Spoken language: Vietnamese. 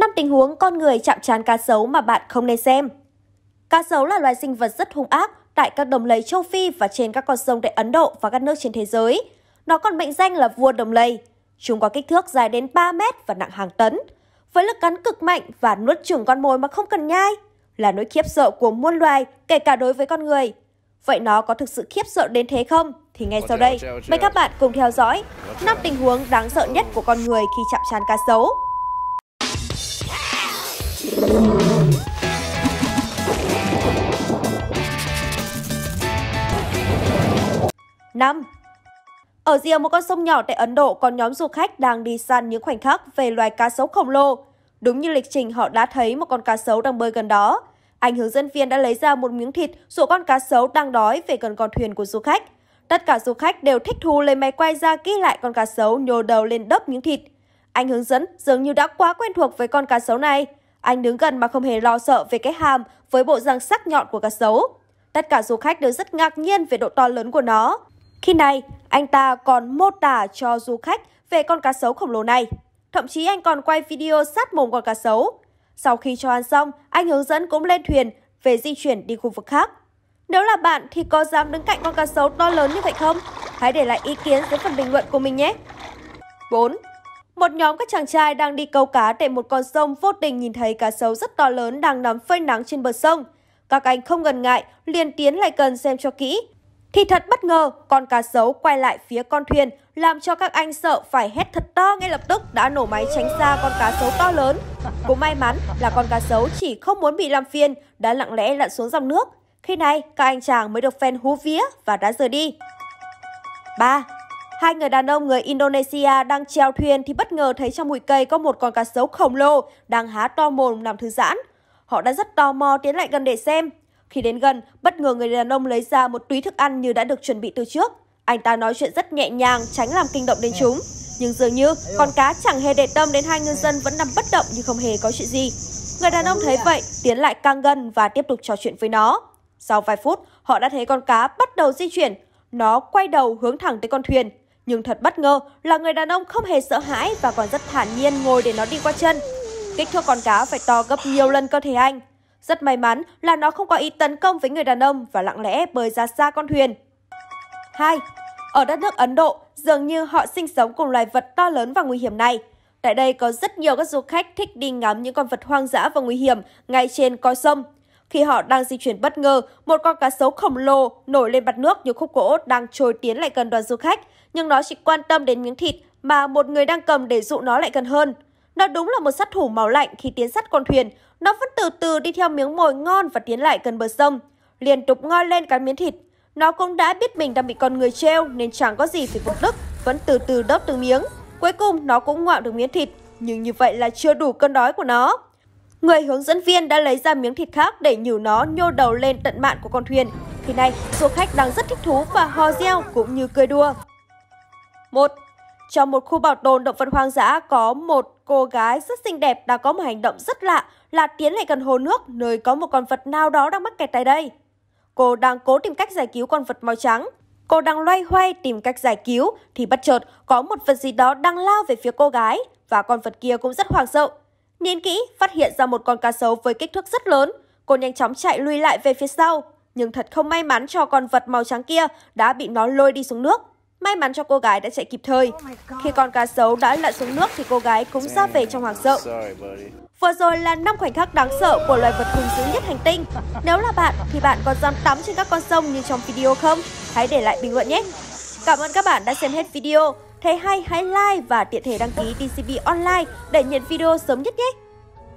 5 tình huống con người chạm trán cá sấu mà bạn không nên xem. Cá sấu là loài sinh vật rất hung ác tại các đầm lầy châu Phi và trên các con sông tại Ấn Độ và các nước trên thế giới. Nó còn mệnh danh là vua đầm lầy. Chúng có kích thước dài đến 3 mét và nặng hàng tấn. Với lực cắn cực mạnh và nuốt chửng con mồi mà không cần nhai là nỗi khiếp sợ của muôn loài, kể cả đối với con người. Vậy nó có thực sự khiếp sợ đến thế không? Thì ngay sau đây, mời các bạn cùng theo dõi 5 tình huống đáng sợ nhất của con người khi chạm trán cá sấu. 5. Ở riêng một con sông nhỏ tại Ấn Độ có nhóm du khách đang đi săn những khoảnh khắc về loài cá sấu khổng lồ. Đúng như lịch trình họ đã thấy một con cá sấu đang bơi gần đó. Anh hướng dẫn viên đã lấy ra một miếng thịt dụ con cá sấu đang đói về gần con thuyền của du khách. Tất cả du khách đều thích thú lấy máy quay ra ghi lại con cá sấu nhô đầu lên đớp miếng thịt. Anh hướng dẫn dường như đã quá quen thuộc với con cá sấu này. Anh đứng gần mà không hề lo sợ về cái hàm với bộ răng sắc nhọn của cá sấu. Tất cả du khách đều rất ngạc nhiên về độ to lớn của nó. Khi này, anh ta còn mô tả cho du khách về con cá sấu khổng lồ này. Thậm chí anh còn quay video sát mồm con cá sấu. Sau khi cho ăn xong, anh hướng dẫn cũng lên thuyền về di chuyển đi khu vực khác. Nếu là bạn thì có dám đứng cạnh con cá sấu to lớn như vậy không? Hãy để lại ý kiến dưới phần bình luận của mình nhé! 4. Một nhóm các chàng trai đang đi câu cá tại một con sông vô tình nhìn thấy cá sấu rất to lớn đang nằm phơi nắng trên bờ sông. Các anh không ngần ngại, liền tiến lại gần xem cho kỹ. Thì thật bất ngờ, con cá sấu quay lại phía con thuyền, làm cho các anh sợ phải hét thật to ngay lập tức đã nổ máy tránh xa con cá sấu to lớn. Cũng may mắn là con cá sấu chỉ không muốn bị làm phiền, đã lặng lẽ lặn xuống dòng nước. Khi này, các anh chàng mới được phen hú vía và đã rời đi. 3. Hai người đàn ông người Indonesia đang treo thuyền thì bất ngờ thấy trong bụi cây có một con cá sấu khổng lồ đang há to mồm nằm thư giãn. Họ đã rất tò mò tiến lại gần để xem. Khi đến gần, bất ngờ người đàn ông lấy ra một túi thức ăn như đã được chuẩn bị từ trước. Anh ta nói chuyện rất nhẹ nhàng, tránh làm kinh động đến chúng. Nhưng dường như con cá chẳng hề để tâm đến hai ngư dân vẫn nằm bất động như không hề có chuyện gì. Người đàn ông thấy vậy, tiến lại càng gần và tiếp tục trò chuyện với nó. Sau vài phút, họ đã thấy con cá bắt đầu di chuyển. Nó quay đầu hướng thẳng tới con thuyền. Nhưng thật bất ngờ là người đàn ông không hề sợ hãi và còn rất thản nhiên ngồi để nó đi qua chân. Kích thước con cá phải to gấp nhiều lần cơ thể anh. Rất may mắn là nó không có ý tấn công với người đàn ông và lặng lẽ bơi ra xa con thuyền. 2. Ở đất nước Ấn Độ, dường như họ sinh sống cùng loài vật to lớn và nguy hiểm này. Tại đây có rất nhiều các du khách thích đi ngắm những con vật hoang dã và nguy hiểm ngay trên coi sông. Khi họ đang di chuyển bất ngờ, một con cá sấu khổng lồ nổi lên mặt nước như khúc gỗ đang trôi tiến lại gần đoàn du khách, nhưng nó chỉ quan tâm đến miếng thịt mà một người đang cầm để dụ nó lại gần hơn. Nó đúng là một sát thủ máu lạnh khi tiến sát con thuyền, nó vẫn từ từ đi theo miếng mồi ngon và tiến lại gần bờ sông, liên tục ngoi lên cái miếng thịt. Nó cũng đã biết mình đang bị con người treo nên chẳng có gì phải vô đức, vẫn từ từ đớp từng miếng. Cuối cùng nó cũng ngoạm được miếng thịt, nhưng như vậy là chưa đủ cơn đói của nó. Người hướng dẫn viên đã lấy ra miếng thịt khác để nhử nó nhô đầu lên tận mạn của con thuyền. Thì này, du khách đang rất thích thú và hò reo cũng như cười đua. 1. Trong một khu bảo tồn động vật hoang dã có một cô gái rất xinh đẹp đã có một hành động rất lạ là tiến lại gần hồ nước nơi có một con vật nào đó đang mắc kẹt tại đây. Cô đang cố tìm cách giải cứu con vật màu trắng. Cô đang loay hoay tìm cách giải cứu thì bất chợt có một vật gì đó đang lao về phía cô gái và con vật kia cũng rất hoảng sợ. Nhìn kỹ, phát hiện ra một con cá sấu với kích thước rất lớn. Cô nhanh chóng chạy lui lại về phía sau, nhưng thật không may mắn cho con vật màu trắng kia đã bị nó lôi đi xuống nước. May mắn cho cô gái đã chạy kịp thời. Oh Khi con cá sấu đã lặn xuống nước thì cô gái cũng ra về trong hoàng sợ. Vừa rồi là năm khoảnh khắc đáng sợ của loài vật hung dữ nhất hành tinh. Nếu là bạn thì bạn có dám tắm trên các con sông như trong video không? Hãy để lại bình luận nhé. Cảm ơn các bạn đã xem hết video. Thấy hay hãy like và tiện thể đăng ký DCB Online để nhận video sớm nhất nhé.